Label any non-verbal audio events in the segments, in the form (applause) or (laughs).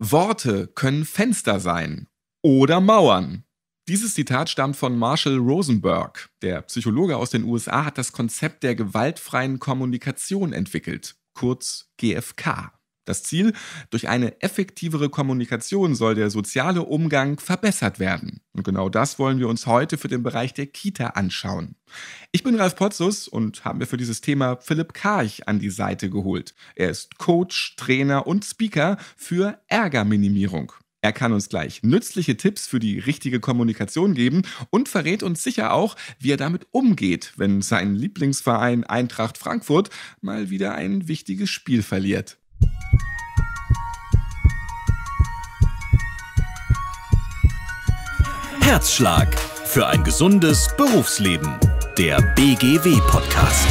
Worte können Fenster sein oder Mauern. Dieses Zitat stammt von Marshall Rosenberg. Der Psychologe aus den USA hat das Konzept der gewaltfreien Kommunikation entwickelt, kurz GFK. Das Ziel, durch eine effektivere Kommunikation soll der soziale Umgang verbessert werden. Und genau das wollen wir uns heute für den Bereich der Kita anschauen. Ich bin Ralf Potzus und habe mir für dieses Thema Philipp Karch an die Seite geholt. Er ist Coach, Trainer und Speaker für Ärgerminimierung. Er kann uns gleich nützliche Tipps für die richtige Kommunikation geben und verrät uns sicher auch, wie er damit umgeht, wenn sein Lieblingsverein Eintracht Frankfurt mal wieder ein wichtiges Spiel verliert. Herzschlag für ein gesundes Berufsleben. Der BGW-Podcast.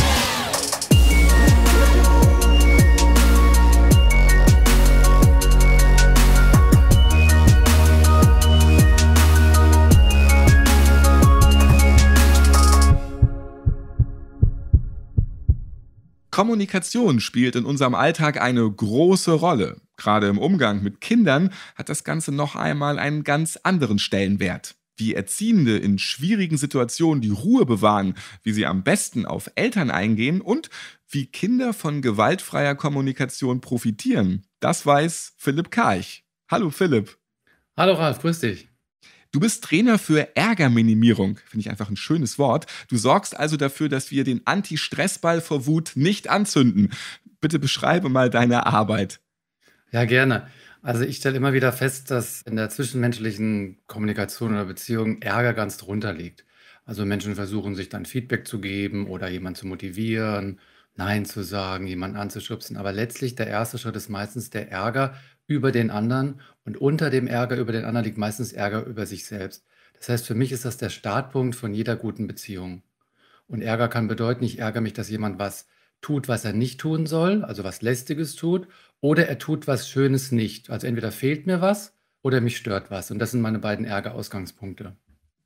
Kommunikation spielt in unserem Alltag eine große Rolle. Gerade im Umgang mit Kindern hat das Ganze noch einmal einen ganz anderen Stellenwert. Wie Erziehende in schwierigen Situationen die Ruhe bewahren, wie sie am besten auf Eltern eingehen und wie Kinder von gewaltfreier Kommunikation profitieren, das weiß Philipp Karch. Hallo Philipp. Hallo Ralf, grüß dich. Du bist Trainer für Ärgerminimierung, finde ich einfach ein schönes Wort. Du sorgst also dafür, dass wir den Anti-Stressball vor Wut nicht anzünden. Bitte beschreibe mal deine Arbeit. Ja, gerne. Also ich stelle immer wieder fest, dass in der zwischenmenschlichen Kommunikation oder Beziehung Ärger ganz drunter liegt. Also Menschen versuchen sich dann Feedback zu geben oder jemanden zu motivieren, Nein zu sagen, jemanden anzuschubsen. Aber letztlich der erste Schritt ist meistens der Ärger über den anderen und unter dem Ärger über den anderen liegt meistens Ärger über sich selbst. Das heißt, für mich ist das der Startpunkt von jeder guten Beziehung. Und Ärger kann bedeuten, ich ärgere mich, dass jemand was tut, was er nicht tun soll, also was lästiges tut, oder er tut was Schönes nicht. Also entweder fehlt mir was oder mich stört was. Und das sind meine beiden Ärgerausgangspunkte.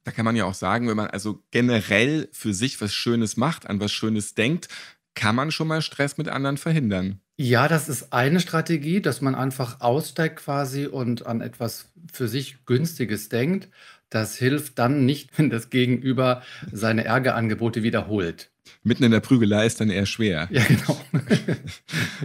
Da kann man ja auch sagen, wenn man also generell für sich was Schönes macht, an was Schönes denkt, kann man schon mal Stress mit anderen verhindern. Ja, das ist eine Strategie, dass man einfach aussteigt quasi und an etwas für sich Günstiges denkt. Das hilft dann nicht, wenn das Gegenüber seine Ärgerangebote wiederholt. Mitten in der Prügelei ist dann eher schwer. Ja, genau. (laughs)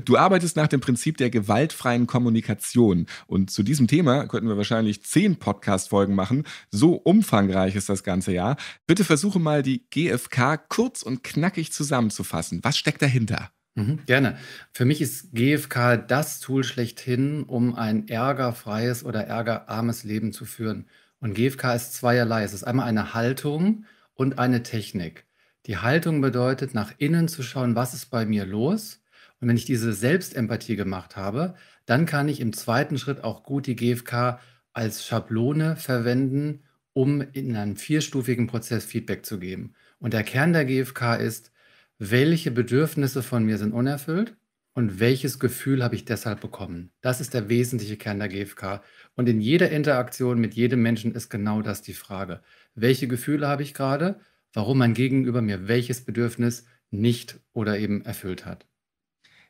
du arbeitest nach dem Prinzip der gewaltfreien Kommunikation. Und zu diesem Thema könnten wir wahrscheinlich zehn Podcast-Folgen machen. So umfangreich ist das ganze Jahr. Bitte versuche mal, die GfK kurz und knackig zusammenzufassen. Was steckt dahinter? Mhm, gerne. Für mich ist GFK das Tool schlechthin, um ein ärgerfreies oder ärgerarmes Leben zu führen. Und GFK ist zweierlei. Es ist einmal eine Haltung und eine Technik. Die Haltung bedeutet, nach innen zu schauen, was ist bei mir los. Und wenn ich diese Selbstempathie gemacht habe, dann kann ich im zweiten Schritt auch gut die GFK als Schablone verwenden, um in einem vierstufigen Prozess Feedback zu geben. Und der Kern der GFK ist, welche Bedürfnisse von mir sind unerfüllt und welches Gefühl habe ich deshalb bekommen. Das ist der wesentliche Kern der GfK. Und in jeder Interaktion mit jedem Menschen ist genau das die Frage. Welche Gefühle habe ich gerade? Warum mein Gegenüber mir welches Bedürfnis nicht oder eben erfüllt hat.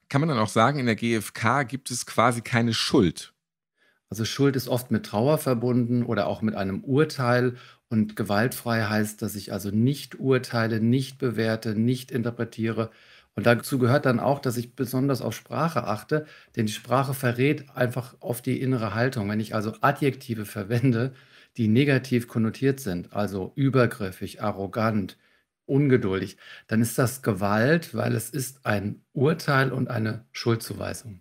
Kann man dann auch sagen, in der GfK gibt es quasi keine Schuld? Also Schuld ist oft mit Trauer verbunden oder auch mit einem Urteil und gewaltfrei heißt, dass ich also nicht urteile, nicht bewerte, nicht interpretiere. Und dazu gehört dann auch, dass ich besonders auf Sprache achte, denn die Sprache verrät einfach oft die innere Haltung. Wenn ich also Adjektive verwende, die negativ konnotiert sind, also übergriffig, arrogant, ungeduldig, dann ist das Gewalt, weil es ist ein Urteil und eine Schuldzuweisung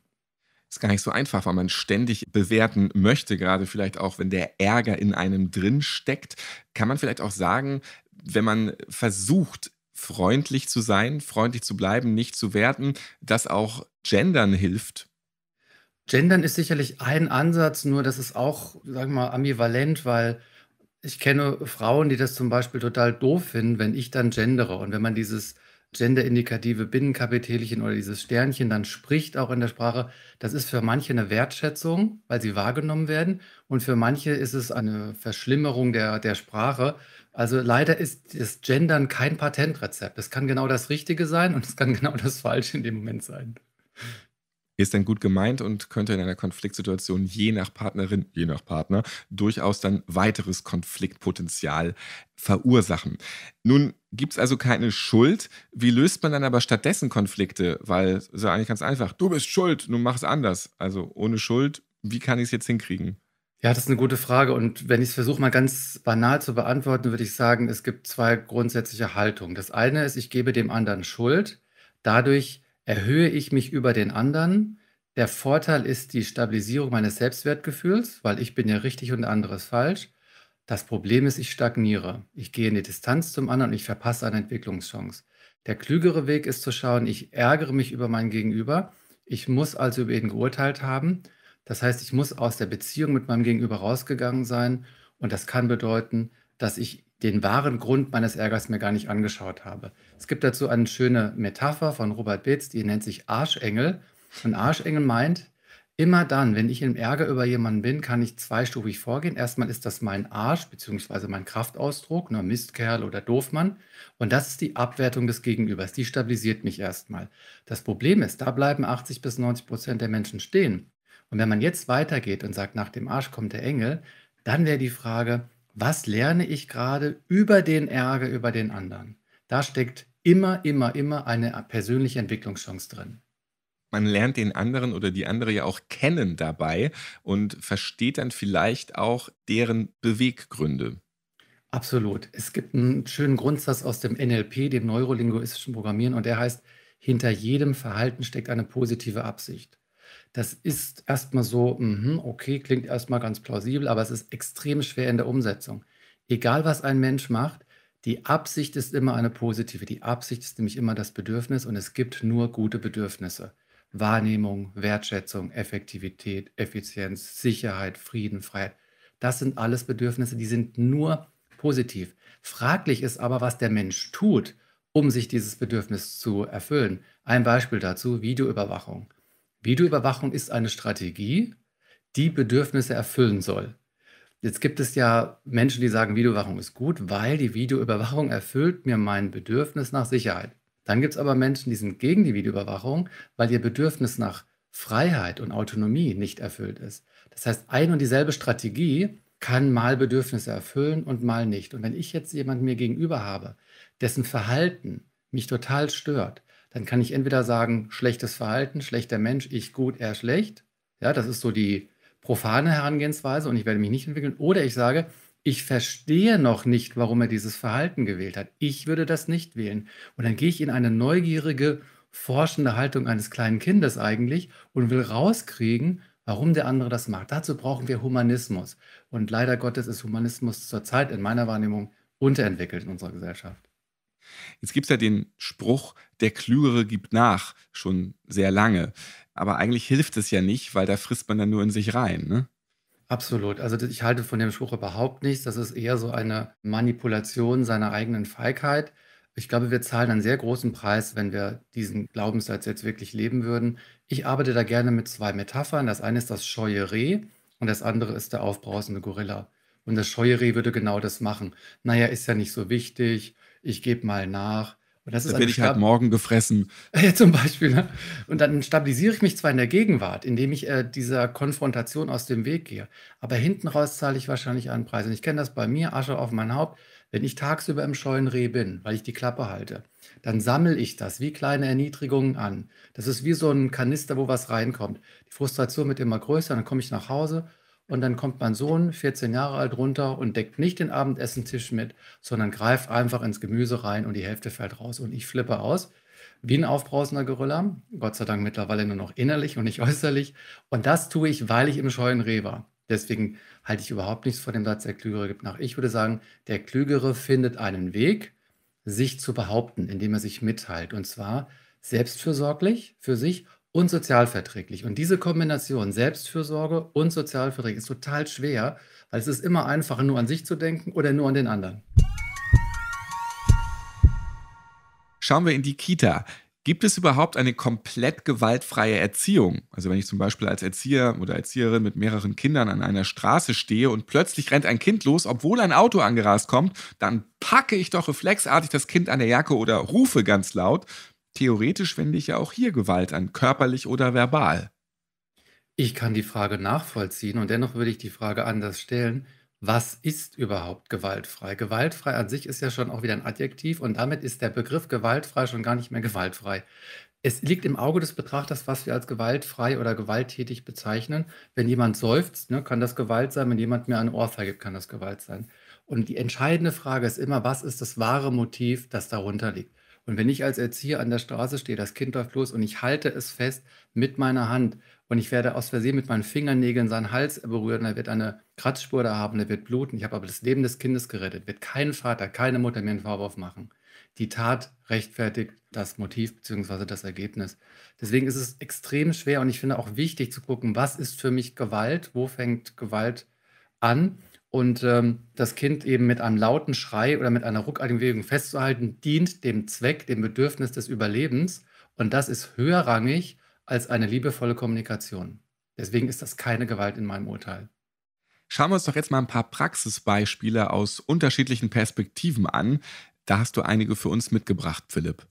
ist gar nicht so einfach, weil man ständig bewerten möchte, gerade vielleicht auch, wenn der Ärger in einem drin steckt. Kann man vielleicht auch sagen, wenn man versucht, freundlich zu sein, freundlich zu bleiben, nicht zu werten, dass auch Gendern hilft? Gendern ist sicherlich ein Ansatz, nur das ist auch, sagen wir mal, ambivalent, weil ich kenne Frauen, die das zum Beispiel total doof finden, wenn ich dann gendere. Und wenn man dieses genderindikative Binnenkapitelchen oder dieses Sternchen dann spricht, auch in der Sprache, das ist für manche eine Wertschätzung, weil sie wahrgenommen werden. Und für manche ist es eine Verschlimmerung der, der Sprache. Also leider ist das Gendern kein Patentrezept. Es kann genau das Richtige sein und es kann (laughs) genau das Falsche in dem Moment sein ist dann gut gemeint und könnte in einer Konfliktsituation je nach Partnerin, je nach Partner durchaus dann weiteres Konfliktpotenzial verursachen. Nun gibt es also keine Schuld. Wie löst man dann aber stattdessen Konflikte? Weil es ist ja eigentlich ganz einfach. Du bist schuld, nun mach es anders. Also ohne Schuld, wie kann ich es jetzt hinkriegen? Ja, das ist eine gute Frage. Und wenn ich es versuche, mal ganz banal zu beantworten, würde ich sagen, es gibt zwei grundsätzliche Haltungen. Das eine ist, ich gebe dem anderen Schuld. Dadurch erhöhe ich mich über den anderen. Der Vorteil ist die Stabilisierung meines Selbstwertgefühls, weil ich bin ja richtig und der andere ist falsch. Das Problem ist, ich stagniere. Ich gehe in die Distanz zum anderen und ich verpasse eine Entwicklungschance. Der klügere Weg ist zu schauen, ich ärgere mich über mein Gegenüber. Ich muss also über ihn geurteilt haben. Das heißt, ich muss aus der Beziehung mit meinem Gegenüber rausgegangen sein. Und das kann bedeuten, dass ich den wahren Grund meines Ärgers mir gar nicht angeschaut habe. Es gibt dazu eine schöne Metapher von Robert Betz, die nennt sich Arschengel. Und Arschengel meint, immer dann, wenn ich im Ärger über jemanden bin, kann ich zweistufig vorgehen. Erstmal ist das mein Arsch beziehungsweise mein Kraftausdruck, nur ne, Mistkerl oder Doofmann. Und das ist die Abwertung des Gegenübers. Die stabilisiert mich erstmal. Das Problem ist, da bleiben 80 bis 90 Prozent der Menschen stehen. Und wenn man jetzt weitergeht und sagt, nach dem Arsch kommt der Engel, dann wäre die Frage, was lerne ich gerade über den Ärger über den anderen? Da steckt immer, immer, immer eine persönliche Entwicklungschance drin man lernt den anderen oder die andere ja auch kennen dabei und versteht dann vielleicht auch deren Beweggründe. Absolut. Es gibt einen schönen Grundsatz aus dem NLP, dem neurolinguistischen Programmieren, und der heißt, hinter jedem Verhalten steckt eine positive Absicht. Das ist erstmal so, mhm, okay, klingt erstmal ganz plausibel, aber es ist extrem schwer in der Umsetzung. Egal, was ein Mensch macht, die Absicht ist immer eine positive. Die Absicht ist nämlich immer das Bedürfnis und es gibt nur gute Bedürfnisse. Wahrnehmung, Wertschätzung, Effektivität, Effizienz, Sicherheit, Frieden, Freiheit. Das sind alles Bedürfnisse, die sind nur positiv. Fraglich ist aber, was der Mensch tut, um sich dieses Bedürfnis zu erfüllen. Ein Beispiel dazu, Videoüberwachung. Videoüberwachung ist eine Strategie, die Bedürfnisse erfüllen soll. Jetzt gibt es ja Menschen, die sagen, Videoüberwachung ist gut, weil die Videoüberwachung erfüllt mir mein Bedürfnis nach Sicherheit. Dann gibt es aber Menschen, die sind gegen die Videoüberwachung, weil ihr Bedürfnis nach Freiheit und Autonomie nicht erfüllt ist. Das heißt, ein und dieselbe Strategie kann mal Bedürfnisse erfüllen und mal nicht. Und wenn ich jetzt jemanden mir gegenüber habe, dessen Verhalten mich total stört, dann kann ich entweder sagen, schlechtes Verhalten, schlechter Mensch, ich gut, er schlecht. Ja, das ist so die profane Herangehensweise und ich werde mich nicht entwickeln. Oder ich sage, ich verstehe noch nicht, warum er dieses Verhalten gewählt hat. Ich würde das nicht wählen. Und dann gehe ich in eine neugierige, forschende Haltung eines kleinen Kindes eigentlich und will rauskriegen, warum der andere das macht. Dazu brauchen wir Humanismus. Und leider Gottes ist Humanismus zurzeit in meiner Wahrnehmung unterentwickelt in unserer Gesellschaft. Jetzt gibt es ja den Spruch, der Klügere gibt nach, schon sehr lange. Aber eigentlich hilft es ja nicht, weil da frisst man dann nur in sich rein. Ne? Absolut. Also ich halte von dem Spruch überhaupt nichts. Das ist eher so eine Manipulation seiner eigenen Feigheit. Ich glaube, wir zahlen einen sehr großen Preis, wenn wir diesen Glaubenssatz jetzt wirklich leben würden. Ich arbeite da gerne mit zwei Metaphern. Das eine ist das scheue Reh und das andere ist der aufbrausende Gorilla. Und das scheue Reh würde genau das machen. Naja, ist ja nicht so wichtig ich gebe mal nach. Und das, das ist werde ich halt morgen gefressen. (laughs) Zum Beispiel. Ne? Und dann stabilisiere ich mich zwar in der Gegenwart, indem ich äh, dieser Konfrontation aus dem Weg gehe, aber hinten raus zahle ich wahrscheinlich einen Preis. Und ich kenne das bei mir, Asche auf mein Haupt, wenn ich tagsüber im scheuen Reh bin, weil ich die Klappe halte, dann sammle ich das wie kleine Erniedrigungen an. Das ist wie so ein Kanister, wo was reinkommt. Die Frustration wird immer größer, dann komme ich nach Hause und dann kommt mein Sohn, 14 Jahre alt, runter und deckt nicht den Abendessentisch mit, sondern greift einfach ins Gemüse rein und die Hälfte fällt raus und ich flippe aus. Wie ein aufbrausender Gorilla, Gott sei Dank mittlerweile nur noch innerlich und nicht (laughs) äußerlich. Und das tue ich, weil ich im scheuen Reh war. Deswegen halte ich überhaupt nichts von dem Satz, der Klügere gibt nach. Ich würde sagen, der Klügere findet einen Weg, sich zu behaupten, indem er sich mitteilt. Und zwar selbstfürsorglich für sich und sozialverträglich. Und diese Kombination Selbstfürsorge und sozialverträglich ist total schwer, weil es ist immer einfacher, nur an sich zu denken oder nur an den anderen. Schauen wir in die Kita. Gibt es überhaupt eine komplett gewaltfreie Erziehung? Also wenn ich zum Beispiel als Erzieher oder Erzieherin mit mehreren Kindern an einer Straße stehe und plötzlich rennt ein Kind los, obwohl ein Auto angerast kommt, dann packe ich doch reflexartig das Kind an der Jacke oder rufe ganz laut. Theoretisch wende ich ja auch hier Gewalt an, körperlich oder verbal. Ich kann die Frage nachvollziehen und dennoch würde ich die Frage anders stellen. Was ist überhaupt gewaltfrei? Gewaltfrei an sich ist ja schon auch wieder ein Adjektiv und damit ist der Begriff gewaltfrei schon gar nicht mehr gewaltfrei. Es liegt im Auge des Betrachters, was wir als gewaltfrei oder gewalttätig bezeichnen. Wenn jemand seufzt, ne, kann das Gewalt sein. Wenn jemand mir ein Ohr vergibt, kann das Gewalt sein. Und die entscheidende Frage ist immer, was ist das wahre Motiv, das darunter liegt? Und wenn ich als Erzieher an der Straße stehe, das Kind läuft los und ich halte es fest mit meiner Hand und ich werde aus Versehen mit meinen Fingernägeln seinen Hals berühren, er wird eine Kratzspur da haben, er wird bluten. Ich habe aber das Leben des Kindes gerettet. Wird kein Vater, keine Mutter mir einen Vorwurf machen. Die Tat rechtfertigt das Motiv bzw. das Ergebnis. Deswegen ist es extrem schwer und ich finde auch wichtig zu gucken, was ist für mich Gewalt, wo fängt Gewalt an und ähm, das Kind eben mit einem lauten Schrei oder mit einer ruckartigen Bewegung festzuhalten, dient dem Zweck, dem Bedürfnis des Überlebens. Und das ist höherrangig als eine liebevolle Kommunikation. Deswegen ist das keine Gewalt in meinem Urteil. Schauen wir uns doch jetzt mal ein paar Praxisbeispiele aus unterschiedlichen Perspektiven an. Da hast du einige für uns mitgebracht, Philipp.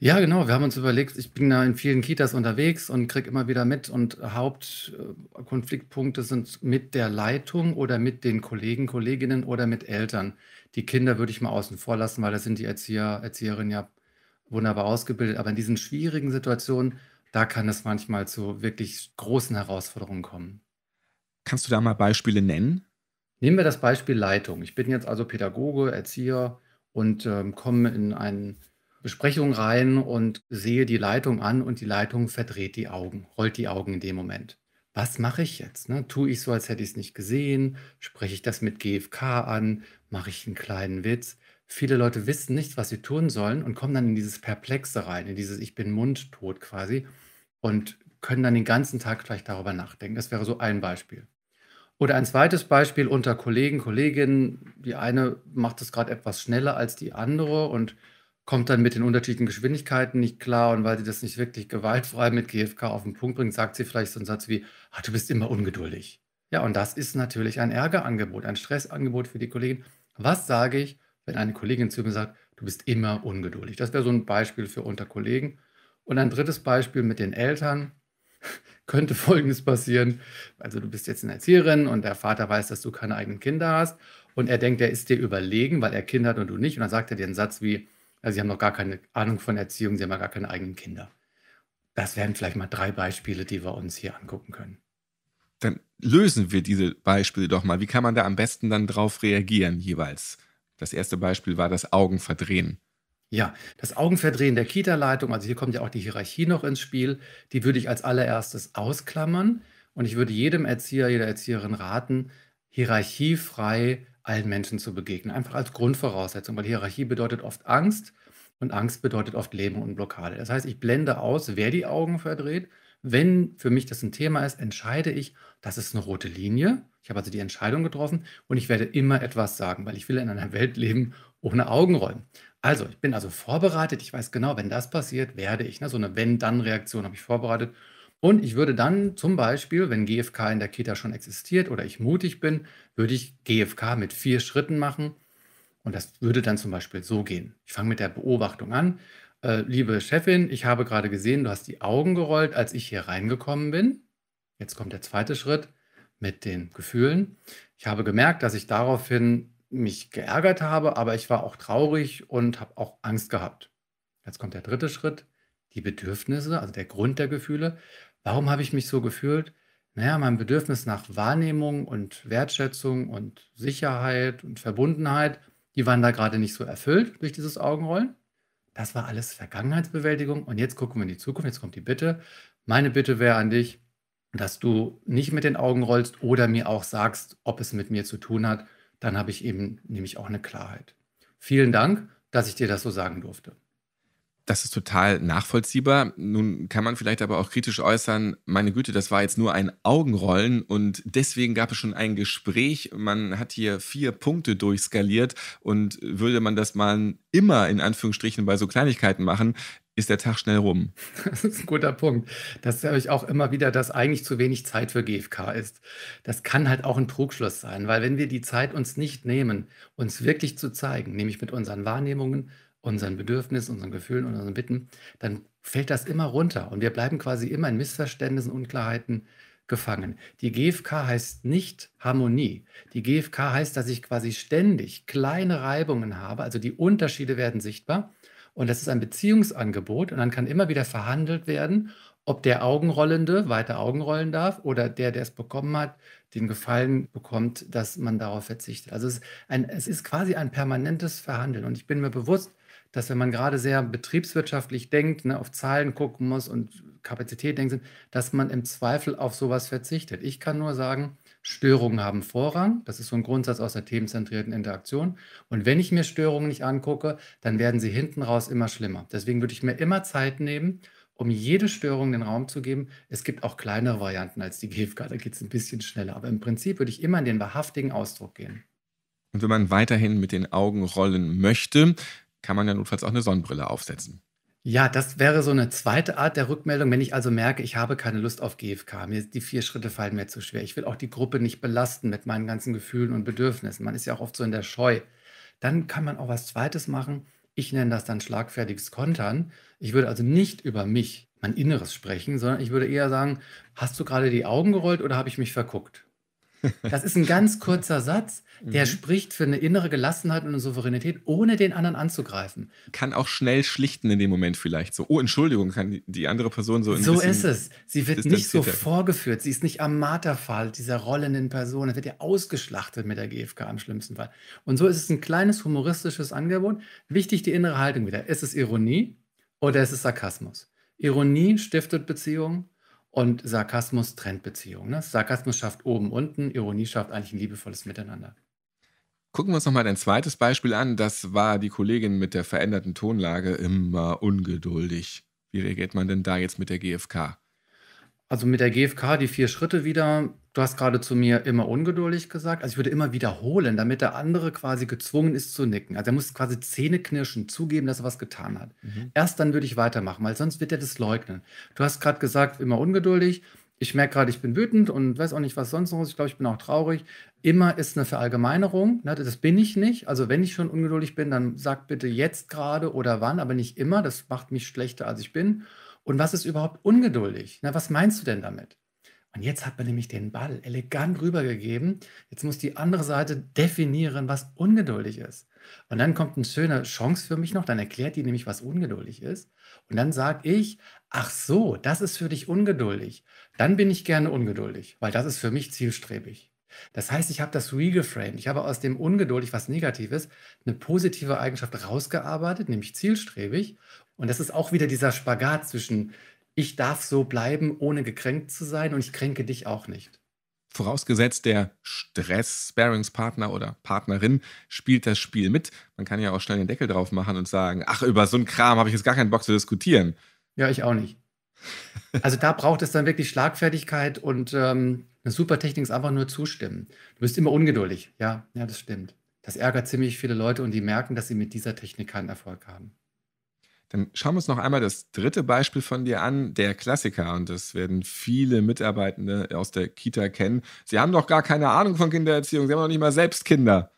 Ja, genau. Wir haben uns überlegt, ich bin da in vielen Kitas unterwegs und kriege immer wieder mit. Und Hauptkonfliktpunkte äh, sind mit der Leitung oder mit den Kollegen, Kolleginnen oder mit Eltern. Die Kinder würde ich mal außen vor lassen, weil da sind die Erzieher, Erzieherinnen ja wunderbar ausgebildet. Aber in diesen schwierigen Situationen, da kann es manchmal zu wirklich großen Herausforderungen kommen. Kannst du da mal Beispiele nennen? Nehmen wir das Beispiel Leitung. Ich bin jetzt also Pädagoge, Erzieher und ähm, komme in einen Besprechung rein und sehe die Leitung an und die Leitung verdreht die Augen, rollt die Augen in dem Moment. Was mache ich jetzt? Ne? Tue ich so, als hätte ich es nicht gesehen? Spreche ich das mit GFK an? Mache ich einen kleinen Witz? Viele Leute wissen nicht, was sie tun sollen und kommen dann in dieses Perplexe rein, in dieses Ich bin mundtot quasi und können dann den ganzen Tag vielleicht darüber nachdenken. Das wäre so ein Beispiel. Oder ein zweites Beispiel unter Kollegen, Kolleginnen. Die eine macht es gerade etwas schneller als die andere und kommt dann mit den unterschiedlichen Geschwindigkeiten nicht klar und weil sie das nicht wirklich gewaltfrei mit GFK auf den Punkt bringt, sagt sie vielleicht so einen Satz wie, ah, du bist immer ungeduldig. Ja, und das ist natürlich ein Ärgerangebot, ein Stressangebot für die Kollegin. Was sage ich, wenn eine Kollegin zu mir sagt, du bist immer ungeduldig? Das wäre so ein Beispiel für unter Kollegen. Und ein drittes Beispiel mit den Eltern (laughs) könnte Folgendes passieren. Also du bist jetzt eine Erzieherin und der Vater weiß, dass du keine eigenen Kinder hast und er denkt, er ist dir überlegen, weil er Kinder hat und du nicht. Und dann sagt er dir einen Satz wie, also sie haben noch gar keine Ahnung von Erziehung, sie haben ja gar keine eigenen Kinder. Das wären vielleicht mal drei Beispiele, die wir uns hier angucken können. Dann lösen wir diese Beispiele doch mal. Wie kann man da am besten dann drauf reagieren jeweils? Das erste Beispiel war das Augenverdrehen. Ja, das Augenverdrehen der Kita-Leitung, also hier kommt ja auch die Hierarchie noch ins Spiel, die würde ich als allererstes ausklammern. Und ich würde jedem Erzieher, jeder Erzieherin raten, hierarchiefrei allen Menschen zu begegnen. Einfach als Grundvoraussetzung, weil Hierarchie bedeutet oft Angst und Angst bedeutet oft Leben und Blockade. Das heißt, ich blende aus, wer die Augen verdreht. Wenn für mich das ein Thema ist, entscheide ich, das ist eine rote Linie. Ich habe also die Entscheidung getroffen und ich werde immer etwas sagen, weil ich will in einer (laughs) Welt leben ohne Augenrollen. Also, ich bin also vorbereitet. Ich weiß genau, wenn das passiert, werde ich. Ne, so eine Wenn-Dann-Reaktion habe ich vorbereitet und ich würde dann zum Beispiel, wenn GFK in der Kita schon existiert oder ich mutig bin, würde ich GFK mit vier Schritten machen. Und das würde dann zum Beispiel so gehen. Ich fange mit der Beobachtung an. Äh, liebe Chefin, ich habe gerade gesehen, du hast die Augen gerollt, als ich hier reingekommen bin. Jetzt kommt der zweite Schritt mit den Gefühlen. Ich habe gemerkt, dass ich daraufhin mich geärgert habe, aber ich war auch traurig und habe auch Angst gehabt. Jetzt kommt der dritte Schritt, die Bedürfnisse, also der Grund der Gefühle. Warum habe ich mich so gefühlt? Naja, mein Bedürfnis nach Wahrnehmung und Wertschätzung und Sicherheit und Verbundenheit, die waren da gerade nicht so erfüllt durch dieses Augenrollen. Das war alles Vergangenheitsbewältigung. Und jetzt gucken wir in die Zukunft. Jetzt kommt die Bitte. Meine Bitte wäre an dich, dass du nicht mit den Augen rollst oder mir auch sagst, ob es mit mir zu tun hat. Dann habe ich eben nämlich auch eine Klarheit. Vielen Dank, dass ich dir das so sagen durfte. Das ist total nachvollziehbar. Nun kann man vielleicht aber auch kritisch äußern, meine Güte, das war jetzt nur ein Augenrollen und deswegen gab es schon ein Gespräch. Man hat hier vier Punkte durchskaliert und würde man das mal immer in Anführungsstrichen bei so Kleinigkeiten machen, ist der Tag schnell rum. (laughs) Das ist ein guter Punkt. Das sage ich auch immer wieder, dass eigentlich zu wenig Zeit für GFK ist. Das kann halt auch ein Trugschluss sein, weil wenn wir die Zeit uns nicht nehmen, uns wirklich zu zeigen, nämlich mit unseren Wahrnehmungen, unseren Bedürfnissen, unseren Gefühlen, und unseren Bitten, dann fällt das immer runter und wir bleiben quasi immer in Missverständnissen, Unklarheiten gefangen. Die GFK heißt nicht Harmonie. Die GFK heißt, dass ich quasi ständig kleine Reibungen habe, also die Unterschiede werden sichtbar und das ist ein Beziehungsangebot und dann kann immer wieder verhandelt werden, ob der Augenrollende weiter Augenrollen darf oder der, der es bekommen hat, den Gefallen bekommt, dass man darauf verzichtet. Also es ist, ein, es ist quasi ein permanentes Verhandeln und ich bin mir bewusst, dass wenn man gerade sehr betriebswirtschaftlich denkt, ne, auf Zahlen gucken muss und Kapazität denkt, dass man im Zweifel auf sowas verzichtet. Ich kann nur sagen, Störungen haben Vorrang. Das ist so ein Grundsatz aus der themenzentrierten Interaktion. Und wenn ich mir Störungen nicht angucke, dann werden sie hinten raus immer schlimmer. Deswegen würde ich mir immer Zeit nehmen, um jede Störung den Raum zu geben. Es gibt auch kleinere Varianten als die GFK, da geht es ein bisschen schneller. Aber im Prinzip würde ich immer in den wahrhaftigen Ausdruck gehen. Und wenn man weiterhin mit den Augen rollen möchte, kann man ja notfalls auch eine Sonnenbrille aufsetzen. Ja, das wäre so eine zweite Art der Rückmeldung, wenn ich also merke, ich habe keine Lust auf GFK. Mir, die vier Schritte fallen mir zu schwer. Ich will auch die Gruppe nicht belasten mit meinen ganzen Gefühlen und Bedürfnissen. Man ist ja auch oft so in der Scheu. Dann kann man auch was Zweites machen. Ich nenne das dann schlagfertiges Kontern. Ich würde also nicht über mich, mein Inneres sprechen, sondern ich würde eher sagen, hast du gerade die Augen gerollt oder habe ich mich verguckt? Das ist ein ganz kurzer Satz, der mhm. spricht für eine innere Gelassenheit und eine Souveränität, ohne den anderen anzugreifen. Kann auch schnell schlichten in dem Moment vielleicht so. Oh, Entschuldigung, kann die andere Person so. in so ist es. Sie wird nicht so vorgeführt. Sie ist nicht am Materfall dieser rollenden Person. Da wird ja ausgeschlachtet mit der GfK im schlimmsten Fall. Und so ist es ein kleines humoristisches Angebot. Wichtig die innere Haltung wieder. Ist es Ironie oder ist es Sarkasmus? Ironie stiftet Beziehungen, und Sarkasmus trennt Beziehungen. Ne? Sarkasmus schafft oben unten, Ironie schafft eigentlich ein liebevolles Miteinander. Gucken wir uns nochmal dein zweites Beispiel an. Das war die Kollegin mit der veränderten Tonlage immer ungeduldig. Wie reagiert man denn da jetzt mit der GfK? Also mit der GfK die vier Schritte wieder. Du hast gerade zu mir immer ungeduldig gesagt. Also ich würde immer wiederholen, damit der andere quasi gezwungen ist zu nicken. Also er muss quasi Zähne knirschen, zugeben, dass er was getan hat. Mhm. Erst dann würde ich weitermachen, weil sonst wird er das leugnen. Du hast gerade gesagt, immer ungeduldig ich merke gerade, ich bin wütend und weiß auch nicht, was sonst noch ist. Ich glaube, ich bin auch traurig. Immer ist eine Verallgemeinerung. Ne? Das bin ich nicht. Also, wenn ich schon ungeduldig bin, dann sag bitte jetzt gerade oder wann, aber nicht immer. Das macht mich schlechter, als ich bin. Und was ist überhaupt ungeduldig? Ne? Was meinst du denn damit? Und jetzt hat man nämlich den Ball elegant rübergegeben. Jetzt muss die andere Seite definieren, was ungeduldig ist. Und dann kommt eine schöne Chance für mich noch. Dann erklärt die nämlich, was ungeduldig ist. Und dann sage ich, Ach so, das ist für dich ungeduldig. Dann bin ich gerne ungeduldig, weil das ist für mich zielstrebig. Das heißt, ich habe das regeframed. Ich habe aus dem ungeduldig, was Negatives, eine positive Eigenschaft rausgearbeitet, nämlich zielstrebig. Und das ist auch wieder dieser Spagat zwischen ich darf so bleiben, ohne gekränkt zu sein und ich kränke dich auch nicht. Vorausgesetzt, der Stress-Sparings-Partner oder Partnerin spielt das Spiel mit. Man kann ja auch schnell den Deckel drauf machen und sagen, ach, über so einen Kram habe ich jetzt gar keinen Bock zu diskutieren. Ja, ich auch nicht. Also da braucht es dann wirklich Schlagfertigkeit und ähm, eine super Technik ist einfach nur zustimmen. Du bist immer ungeduldig. Ja, ja, das stimmt. Das ärgert ziemlich viele Leute und die merken, dass sie mit dieser Technik keinen Erfolg haben. Dann schauen wir uns noch einmal das dritte Beispiel von dir an, der Klassiker. Und das werden viele Mitarbeitende aus der Kita kennen. Sie haben doch gar keine Ahnung von Kindererziehung. Sie haben doch nicht mal selbst Kinder.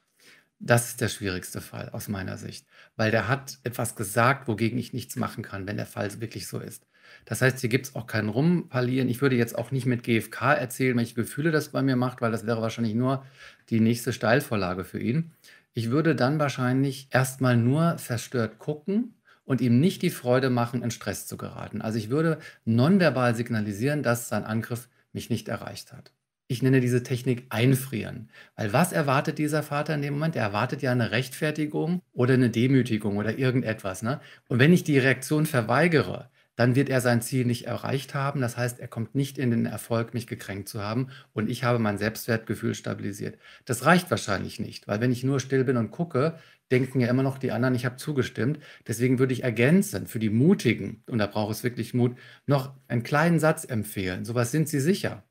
Das ist der schwierigste Fall aus meiner Sicht weil der hat etwas gesagt, wogegen ich nichts machen kann, wenn der Fall wirklich so ist. Das heißt, hier gibt es auch kein Rumpalieren. Ich würde jetzt auch nicht mit GFK erzählen, welche Gefühle das bei mir macht, weil das wäre wahrscheinlich nur die nächste Steilvorlage für ihn. Ich würde dann wahrscheinlich erstmal nur verstört gucken und ihm nicht die Freude machen, in Stress zu geraten. Also ich würde nonverbal signalisieren, dass sein Angriff mich nicht erreicht hat ich nenne diese Technik einfrieren. Weil was erwartet dieser Vater in dem Moment? Er erwartet ja eine Rechtfertigung oder eine Demütigung oder irgendetwas. Ne? Und wenn ich die Reaktion verweigere, dann wird er sein Ziel nicht erreicht haben. Das heißt, er kommt nicht in den Erfolg, mich gekränkt zu haben und ich habe mein Selbstwertgefühl stabilisiert. Das reicht wahrscheinlich nicht, weil wenn ich nur still bin und gucke, denken ja immer noch die anderen, ich habe zugestimmt. Deswegen würde ich ergänzen, für die Mutigen, und da braucht es wirklich Mut, noch einen kleinen Satz empfehlen. Sowas sind sie sicher.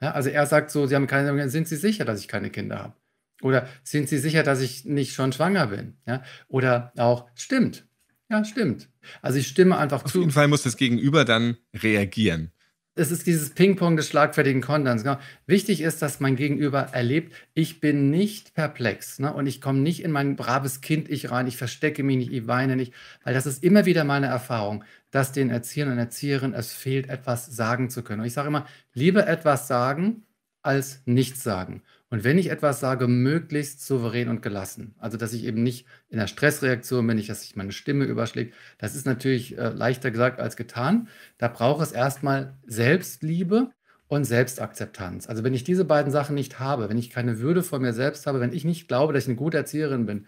Ja, also er sagt so, Sie haben keine, sind Sie sicher, dass ich keine Kinder habe? Oder sind Sie sicher, dass ich nicht schon schwanger bin? Ja, oder auch, stimmt. Ja, stimmt. Also ich stimme einfach Auf zu. Auf jeden Fall muss das Gegenüber dann reagieren es ist dieses Ping-Pong des schlagfertigen Konters. Genau. Wichtig ist, dass mein Gegenüber erlebt, ich bin nicht perplex ne? und ich komme nicht in mein braves Kind ich rein, ich verstecke mich nicht, ich weine nicht, weil das ist immer wieder meine Erfahrung, dass den Erziehern und Erzieherinnen es fehlt, etwas sagen zu können. Und ich sage immer, lieber etwas sagen als nichts sagen. Und wenn ich etwas sage, möglichst souverän und gelassen. Also, dass ich eben nicht in der Stressreaktion bin, nicht, dass sich meine Stimme überschlägt. Das ist natürlich äh, leichter gesagt als getan. Da braucht es erstmal Selbstliebe und Selbstakzeptanz. Also, wenn ich diese beiden Sachen nicht habe, wenn ich keine Würde vor mir selbst habe, wenn ich nicht glaube, dass ich eine gute Erzieherin bin,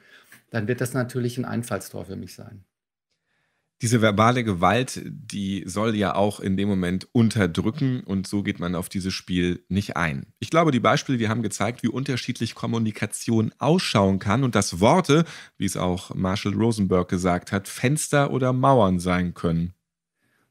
dann wird das natürlich ein Einfallstor für mich sein diese verbale Gewalt, die soll ja auch in dem Moment unterdrücken und so geht man auf dieses Spiel nicht ein. Ich glaube, die Beispiele, die haben gezeigt, wie unterschiedlich Kommunikation ausschauen kann und dass Worte, wie es auch Marshall Rosenberg gesagt hat, Fenster oder Mauern sein können.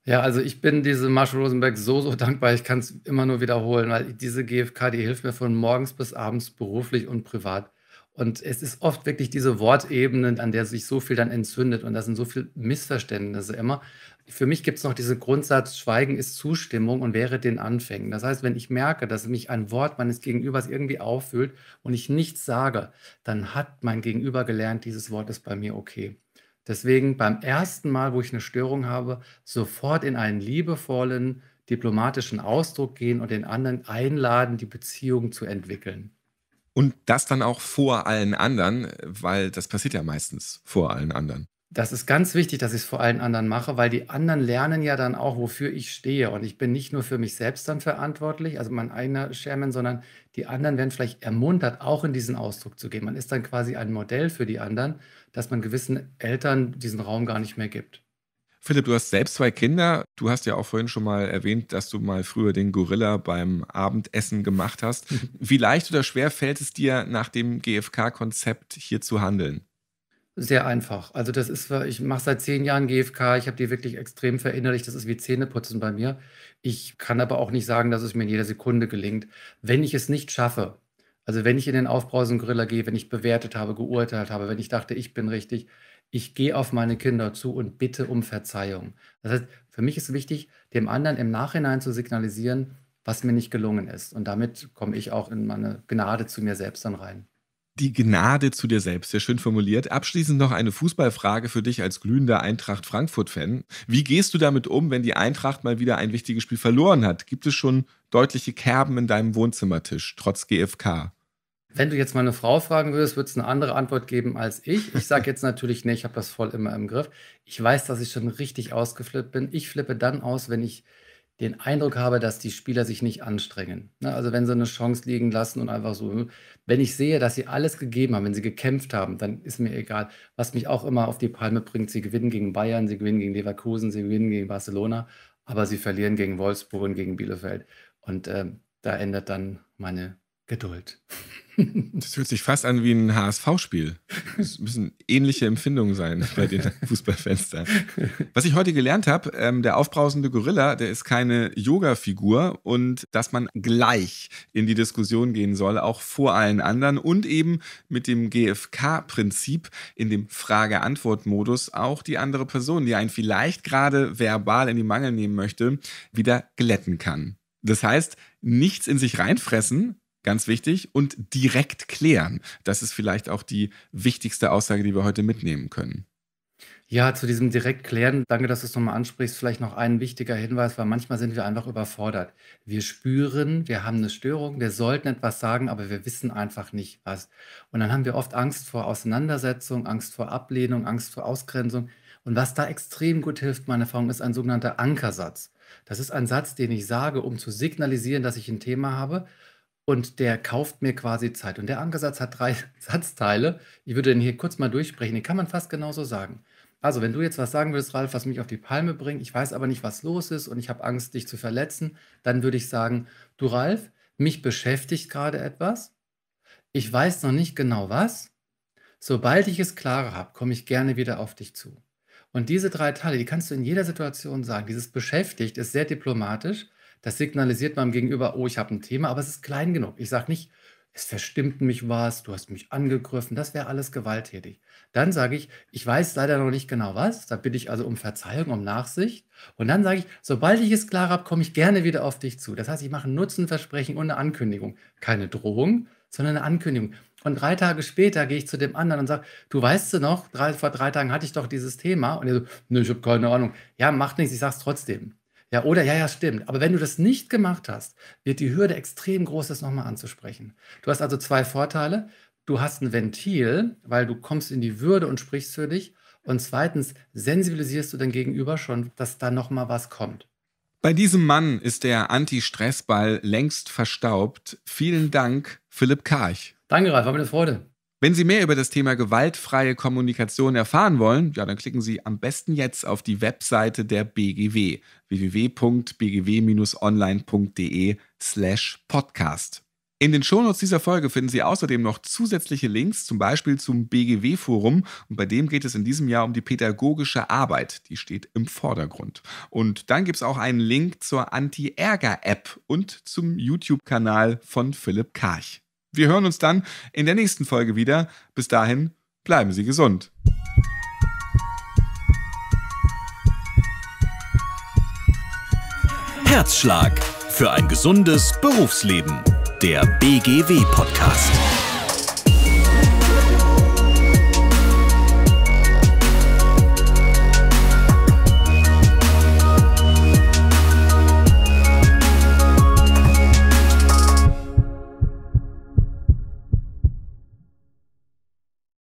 Ja, also ich bin diese Marshall Rosenberg so, so dankbar. Ich kann es immer nur wiederholen, weil diese GfK, die hilft mir von morgens bis abends beruflich und privat und es ist oft wirklich diese Wortebene, an der sich so viel dann entzündet und da sind so viele Missverständnisse immer. Für mich gibt es noch diesen Grundsatz, Schweigen ist Zustimmung und wäre den Anfängen. Das heißt, wenn ich merke, dass mich ein Wort meines Gegenübers irgendwie auffühlt und ich nichts sage, dann hat mein Gegenüber gelernt, dieses Wort ist bei mir okay. Deswegen beim ersten Mal, wo ich eine Störung habe, sofort in einen liebevollen, diplomatischen Ausdruck gehen und den anderen einladen, die Beziehung zu entwickeln. Und das dann auch vor allen anderen, weil das passiert ja meistens vor allen anderen. Das ist ganz wichtig, dass ich es vor allen anderen mache, weil die anderen lernen ja dann auch, wofür ich stehe. Und ich bin nicht nur für mich selbst dann verantwortlich, also mein eigener Chairman, sondern die anderen werden vielleicht ermuntert, auch in diesen Ausdruck zu gehen. Man ist dann quasi ein Modell für die anderen, dass man gewissen Eltern diesen Raum gar nicht mehr gibt. Philipp, du hast selbst zwei Kinder. Du hast ja auch vorhin schon mal erwähnt, dass du mal früher den Gorilla beim Abendessen gemacht hast. (laughs) Wie leicht oder schwer fällt es dir, nach dem GfK-Konzept hier zu handeln? Sehr einfach. Also das ist, ich mache seit zehn Jahren GFK, ich habe die wirklich extrem verinnerlicht, das ist wie Zähneputzen bei mir. Ich kann aber auch nicht sagen, dass es mir in jeder Sekunde gelingt. Wenn ich es nicht schaffe, also wenn ich in den Aufbrausen-Gorilla gehe, wenn ich bewertet habe, geurteilt habe, wenn ich dachte, ich bin richtig, ich gehe auf meine Kinder zu und bitte um Verzeihung. Das heißt, für mich ist wichtig, dem anderen im Nachhinein zu signalisieren, was mir nicht gelungen ist. Und damit komme ich auch in meine Gnade zu mir selbst dann rein. Die Gnade zu dir selbst, sehr schön formuliert. Abschließend noch eine Fußballfrage für dich als glühender Eintracht Frankfurt-Fan. Wie gehst du damit um, wenn die Eintracht mal wieder ein wichtiges Spiel verloren hat? Gibt es schon deutliche Kerben in deinem Wohnzimmertisch, trotz GFK? Wenn du jetzt mal eine Frau fragen würdest, würde es eine andere Antwort geben als ich. Ich sage jetzt natürlich, nee, ich habe das voll immer im Griff. Ich weiß, dass ich schon richtig ausgeflippt bin. Ich flippe dann aus, wenn ich den Eindruck habe, dass die Spieler sich nicht anstrengen. Ne, also wenn sie eine Chance liegen lassen und einfach so, hm. wenn ich sehe, dass sie alles gegeben haben, wenn sie gekämpft haben, dann ist mir egal, was mich auch immer auf die Palme bringt. Sie gewinnen gegen Bayern, sie gewinnen gegen Leverkusen, sie gewinnen gegen Barcelona, aber sie verlieren gegen Wolfsburg und gegen Bielefeld. Und äh, da ändert dann meine Geduld. (laughs) Das fühlt sich fast an wie ein HSV-Spiel. Es müssen ähnliche Empfindungen sein bei den (laughs) Fußballfenstern. Was ich heute gelernt habe, ähm, der aufbrausende Gorilla, der ist keine Yoga-Figur und dass man gleich in die Diskussion gehen soll, auch vor allen anderen und eben mit dem GFK-Prinzip in dem Frage-Antwort-Modus auch die andere Person, die einen vielleicht gerade verbal in die Mangel nehmen möchte, wieder glätten kann. Das heißt, nichts in sich reinfressen, ganz wichtig, und direkt klären. Das ist vielleicht auch die wichtigste Aussage, die wir heute mitnehmen können. Ja, zu diesem direkt klären, danke, dass du es nochmal ansprichst, vielleicht noch ein wichtiger Hinweis, weil manchmal sind wir einfach überfordert. Wir spüren, wir haben eine Störung, wir sollten etwas sagen, aber wir wissen einfach nicht was. Und dann haben wir oft Angst vor Auseinandersetzung, Angst vor Ablehnung, Angst vor Ausgrenzung. Und was da extrem gut hilft, meine Erfahrung, ist ein sogenannter Ankersatz. Das ist ein Satz, den ich sage, um zu signalisieren, dass ich ein Thema habe und der kauft mir quasi Zeit. Und der Ankersatz hat drei (laughs) Satzteile. Ich würde den hier kurz mal durchsprechen. Den kann man fast genauso sagen. Also, wenn du jetzt was sagen würdest, Ralf, was mich auf die Palme bringt, ich weiß aber nicht, was los ist und ich habe Angst, dich zu verletzen, dann würde ich sagen, du Ralf, mich beschäftigt gerade etwas. Ich weiß noch nicht genau was. Sobald ich es klarer habe, komme ich gerne wieder auf dich zu. Und diese drei Teile, die kannst du in jeder Situation sagen. Dieses beschäftigt ist sehr diplomatisch das signalisiert meinem Gegenüber, oh, ich habe ein Thema, aber es ist klein genug. Ich sage nicht, es verstimmt mich was, du hast mich angegriffen, das wäre alles gewalttätig. Dann sage ich, ich weiß leider noch nicht genau was, da bitte ich also um Verzeihung, um Nachsicht. Und dann sage ich, sobald ich es klar habe, komme ich gerne wieder auf dich zu. Das heißt, ich mache ein Nutzenversprechen und eine Ankündigung. Keine Drohung, sondern eine Ankündigung. Und drei Tage später gehe ich zu dem anderen und sage, du weißt du noch, drei, vor drei Tagen hatte ich doch dieses Thema. Und er so, ne, ich habe keine Ahnung. Ja, macht nichts, ich sage es trotzdem. Ja, oder, ja, ja, stimmt. Aber wenn du das nicht gemacht hast, wird die Hürde extrem groß, das nochmal anzusprechen. Du hast also zwei Vorteile. Du hast ein Ventil, weil du kommst in die Würde und sprichst für dich. Und zweitens sensibilisierst du dein Gegenüber schon, dass da nochmal was kommt. Bei diesem Mann ist der Anti-Stress-Ball längst verstaubt. Vielen Dank, Philipp Karch. Danke, Ralf, war mir eine Freude. Wenn Sie mehr über das Thema gewaltfreie Kommunikation erfahren wollen, ja, dann klicken Sie am besten jetzt auf die Webseite der BGW www.bgw-online.de/podcast. In den Shownotes dieser Folge finden Sie außerdem noch zusätzliche Links, zum Beispiel zum BGW-Forum. Und bei dem geht es in diesem Jahr um die pädagogische Arbeit. Die steht im Vordergrund. Und dann gibt es auch einen Link zur Anti-Ärger-App und zum YouTube-Kanal von Philipp Karch. Wir hören uns dann in der nächsten Folge wieder. Bis dahin, bleiben Sie gesund. Herzschlag für ein gesundes Berufsleben. Der BGW-Podcast.